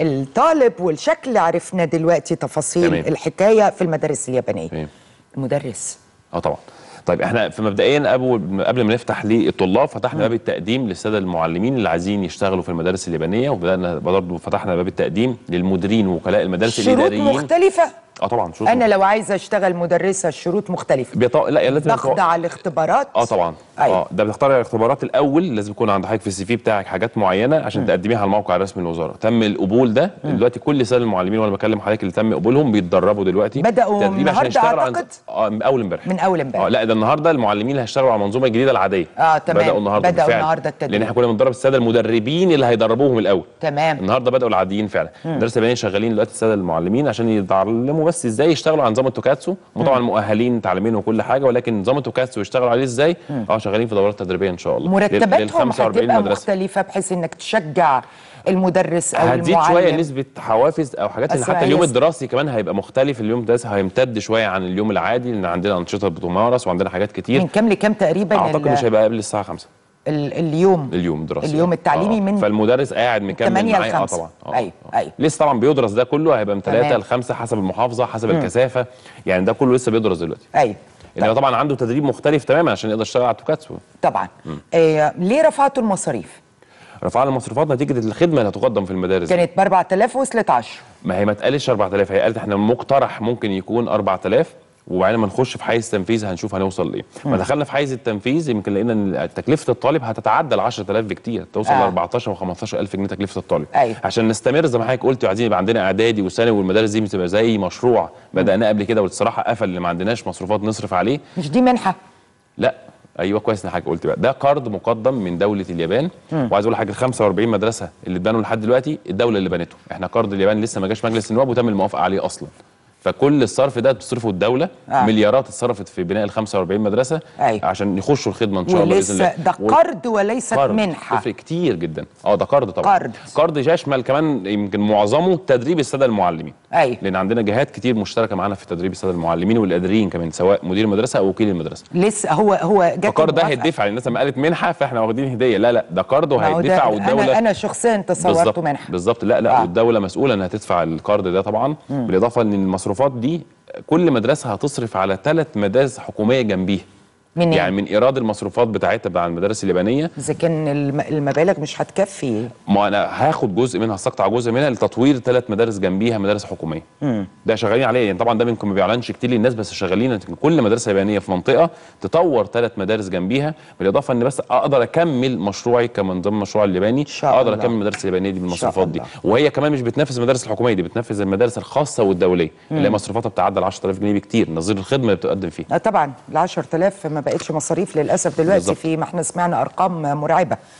الطالب والشكل عرفنا دلوقتي تفاصيل تمام. الحكايه في المدارس اليابانيه تمام. المدرس اه طبعا طيب احنا في مبدئيا قبل ما نفتح للطلاب فتحنا باب التقديم للساده المعلمين اللي عايزين يشتغلوا في المدارس اليابانيه وبدانا برضه فتحنا باب التقديم للمديرين وكلاء المدارس شروط الاداريين شروط مختلفه اه طبعا شروط انا لو عايزه اشتغل مدرسه الشروط مختلفه بيطا... لا لازم على الاختبارات اه طبعا أيوة. اه ده بتختار الاختبارات الاول لازم يكون عند حضرتك في السي في بتاعك حاجات معينه عشان م. تقدميها على الموقع الرسمي للوزاره تم القبول ده م. دلوقتي كل سنه المعلمين وانا بكلم حضرتك اللي تم قبولهم بيتدربوا دلوقتي بداوا النهارده اعتقد عن... اه من اول امبارح من اول امبارح اه لا ده النهارده المعلمين اللي هيشتغلوا على المنظومه الجديده العاديه اه تمام بداوا النهارده بداوا النهارده التدريب لان احنا كنا بندرب الساده المدربين اللي هيدربوهم الاول تمام النهارده بداوا العاديين فعلا المدرسه البيانيه شغالين دلوقتي الساده المعلمين عشان يتعلموا بس ازاي يشتغلوا على نظام التوكاتسو طبعا مؤهلين تعليمين وكل حاجه ولكن نظام التوكاتسو يشتغلوا عليه ازاي اه شغالين في دورات تدريبيه ان شاء الله مرتباتهم هتبقى مختلفه بحيث انك تشجع المدرس او هتزيد المعلم شويه نسبه حوافز او حاجات اللي حتى اليوم الدراسي كمان هيبقى مختلف اليوم الدراسي هيمتد شويه عن اليوم العادي لان عندنا انشطه بتمارس وعندنا حاجات كتير من كام لكام تقريبا اعتقد مش هيبقى قبل الساعه 5 اليوم اليوم الدراسي اليوم التعليمي آه. من فالمدرس قاعد مكمل معايا اه طبعا آه. ايوه ايوه لسه طبعا بيدرس ده كله هيبقى من 3 ل 5 حسب المحافظه حسب م. الكثافه يعني ده كله لسه بيدرس دلوقتي ايوه اللي هو طبعا عنده تدريب مختلف تماما عشان يقدر يشتغل على توكاتسو طبعا إيه ليه رفعتوا المصاريف؟ رفعنا المصروفات نتيجه الخدمه اللي هتقدم في المدارس كانت ب 4000 وصلت 10 ما هي ما اتقالتش 4000 هي قالت احنا المقترح ممكن يكون 4000 وبعدين ما نخش في حيز التنفيذ هنشوف هنوصل لايه ما دخلنا في حيز التنفيذ يمكن لقينا ان تكلفه الطالب هتتعدى ال 10000 بكتير توصل آه. ل 14 و15000 جنيه تكلفه الطالب أيوه. عشان نستمر زي ما حضرتك قلت وعايزين يبقى عندنا اعدادي وثانوي والمدارس دي بتبقى زي مشروع بداناه قبل كده والصراحه قفل اللي ما عندناش مصروفات نصرف عليه مش دي منحه لا ايوه كويس ان حضرتك قلت بقى ده قرض مقدم من دوله اليابان مم. وعايز اقول لحضرتك ال 45 مدرسه اللي اتبنوا لحد دلوقتي الدوله اللي بنته احنا قرض اليابان لسه ما جاش مجلس النواب وتم الموافقه عليه اصلا فكل الصرف ده بتصرفه الدوله آه. مليارات اتصرفت في بناء ال 45 مدرسه أيوه. عشان يخشوا الخدمه ان شاء الله باذن الله ده قرض وليست قرد. منحه تفرق كتير جدا اه ده قرض طبعا قرض قرض يشمل كمان يمكن معظمه تدريب الساده المعلمين أيوه. لان عندنا جهات كتير مشتركه معانا في تدريب الساده المعلمين والاداريين كمان سواء مدير المدرسه او وكيل المدرسه لسه هو هو جت القرض ده هيدفع الناس لما قالت منحه فاحنا واخدين هديه لا لا ده قرض وهيدفع والدوله انا انا شخصيا تصورته منحه بالظبط لا لا آه. والدوله مسؤوله انها تدفع القرض ده طبعا م. بالاضافه ان المصروف المصروفات دي كل مدرسه هتصرف على ثلاث مدارس حكوميه جنبيها من يعني من ايراد المصروفات بتاعتها بتاع المدارس اليابانيه اذا كان المبالغ مش هتكفي ما انا هاخد جزء منها استقطع جزء منها لتطوير ثلاث مدارس جنبيها مدارس حكوميه مم. ده شغالين عليه يعني طبعا ده منكم ما بيعلنش كتير للناس بس شغالين كل مدرسه يابانيه في منطقه تطور ثلاث مدارس جنبيها بالاضافه ان بس اقدر اكمل مشروعي كمان ضمن مشروع الياباني اقدر اكمل المدارس اليابانيه دي بالمصروفات دي وهي كمان مش بتنافس المدارس الحكوميه دي بتنافس المدارس الخاصه والدوليه مم. اللي مصروفاتها بتعدى ال 10000 جنيه بكتير نظير الخدمه اللي بتقدم فيها آه، طبعا ال 10000 ما بقتش مصاريف للاسف دلوقتي بالزبط. في ما احنا سمعنا ارقام مرعبه